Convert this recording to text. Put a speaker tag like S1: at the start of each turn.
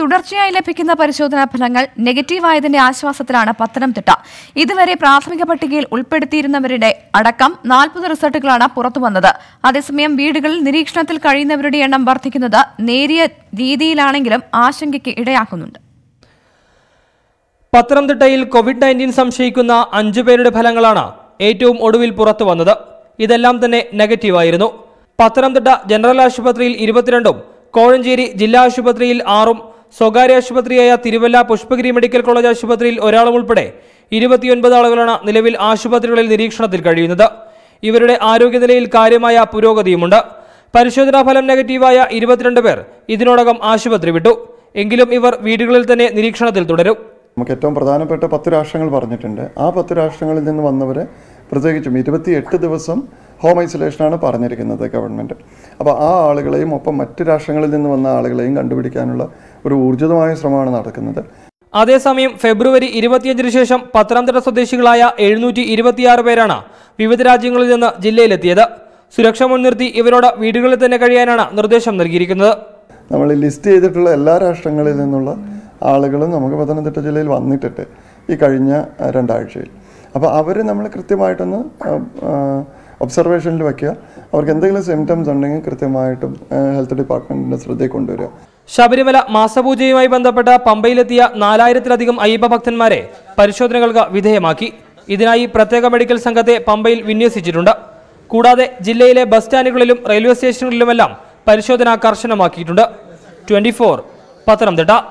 S1: തുടർച്ചയായി ലഭിക്കുന്ന പരിശോധനാ ഫലങ്ങൾ നെഗറ്റീവായതിന്റെ ആശ്വാസത്തിലാണ് പത്തനംതിട്ട ഇതുവരെ പ്രാഥമിക പട്ടികയിൽ ഉൾപ്പെടുത്തിയിരുന്നവരുടെ അടക്കം നാൽപ്പത് റിസൾട്ടുകളാണ് പുറത്തുവന്നത് അതേസമയം വീടുകളിൽ നിരീക്ഷണത്തിൽ കഴിയുന്നവരുടെ എണ്ണം വർദ്ധിക്കുന്നത് നേരിയ രീതിയിലാണെങ്കിലും ആശങ്കയ്ക്ക് ഇടയാക്കുന്നുണ്ട്
S2: പത്തനംതിട്ടയിൽ കോവിഡ് നയൻറ്റീൻ സംശയിക്കുന്ന അഞ്ചു പേരുടെ ഫലങ്ങളാണ് ഏറ്റവും ഒടുവിൽ പുറത്തു വന്നത് ഇതെല്ലാം തന്നെ നെഗറ്റീവായിരുന്നു പത്തനംതിട്ട ജനറൽ ആശുപത്രിയിൽ ഇരുപത്തിരണ്ടും കോഴഞ്ചേരി ജില്ലാ ആശുപത്രിയിൽ ആറും സ്വകാര്യ ആശുപത്രിയായ തിരുവല്ല പുഷ്പഗിരി മെഡിക്കൽ കോളേജ് ആശുപത്രിയിൽ ഒരാളും ഉൾപ്പെടെ ഇരുപത്തിയൊൻപത് ആളുകളാണ് നിലവിൽ ആശുപത്രികളിൽ നിരീക്ഷണത്തിൽ കഴിയുന്നത് ഇവരുടെ ആരോഗ്യനിലയിൽ കാര്യമായ പുരോഗതിയുമുണ്ട് പരിശോധനാ ഫലം നെഗറ്റീവായ ഇരുപത്തിരണ്ട് പേർ ഇതിനോടകം ആശുപത്രി വിട്ടു
S3: എങ്കിലും ഇവർ വീടുകളിൽ തന്നെ നിരീക്ഷണത്തിൽ തുടരും നമുക്ക് ഏറ്റവും പ്രധാനപ്പെട്ട പത്ത് രാഷ്ട്രങ്ങൾ പറഞ്ഞിട്ടുണ്ട് ആ പത്ത് രാഷ്ട്രങ്ങളിൽ നിന്ന് വന്നവരെ പ്രത്യേകിച്ചും ഇരുപത്തിയെട്ട് ദിവസം ഹോം ഐസൊലേഷനാണ് പറഞ്ഞിരിക്കുന്നത് ഗവൺമെൻറ് അപ്പോൾ ആ ആളുകളെയും ഒപ്പം മറ്റു രാഷ്ട്രങ്ങളിൽ നിന്ന് വന്ന ആളുകളെയും കണ്ടുപിടിക്കാനുള്ള ഒരു ഊർജിതമായ ശ്രമമാണ് നടക്കുന്നത്
S2: അതേസമയം ഫെബ്രുവരി ഇരുപത്തിയഞ്ചിന് ശേഷം പത്തനംതിട്ട സ്വദേശികളായ എഴുന്നൂറ്റി ഇരുപത്തിയാറ് പേരാണ് വിവിധ രാജ്യങ്ങളിൽ നിന്ന് ജില്ലയിലെത്തിയത് സുരക്ഷ മുൻനിർത്തി ഇവരോട് വീടുകളിൽ തന്നെ കഴിയാനാണ് നിർദ്ദേശം നൽകിയിരിക്കുന്നത്
S3: നമ്മൾ ലിസ്റ്റ് ചെയ്തിട്ടുള്ള എല്ലാ രാഷ്ട്രങ്ങളിൽ നിന്നുള്ള ആളുകളും നമുക്ക് പത്തനംതിട്ട ജില്ലയിൽ വന്നിട്ടുണ്ട് ഈ കഴിഞ്ഞ രണ്ടാഴ്ചയിൽ അപ്പോൾ അവർ നമ്മൾ കൃത്യമായിട്ടൊന്ന് ഒബ്സർവേഷനിൽ വയ്ക്കുക അവർക്ക് എന്തെങ്കിലും സിംറ്റംസ് ഉണ്ടെങ്കിൽ കൃത്യമായിട്ടും ഹെൽത്ത് ഡിപ്പാർട്ട്മെൻറ്റിൻ്റെ ശ്രദ്ധയിൽ കൊണ്ടുവരിക
S2: ശബരിമല മാസപൂജയുമായി ബന്ധപ്പെട്ട പമ്പയിലെത്തിയ നാലായിരത്തിലധികം അയ്യപ്പ ഭക്തന്മാരെ പരിശോധനകൾക്ക് വിധേയമാക്കി ഇതിനായി പ്രത്യേക മെഡിക്കൽ സംഘത്തെ പമ്പയിൽ വിന്യസിച്ചിട്ടുണ്ട് കൂടാതെ ജില്ലയിലെ ബസ് സ്റ്റാൻഡുകളിലും റെയിൽവേ സ്റ്റേഷനുകളിലുമെല്ലാം പരിശോധന കർശനമാക്കിയിട്ടുണ്ട് ട്വൻറ്റി പത്തനംതിട്ട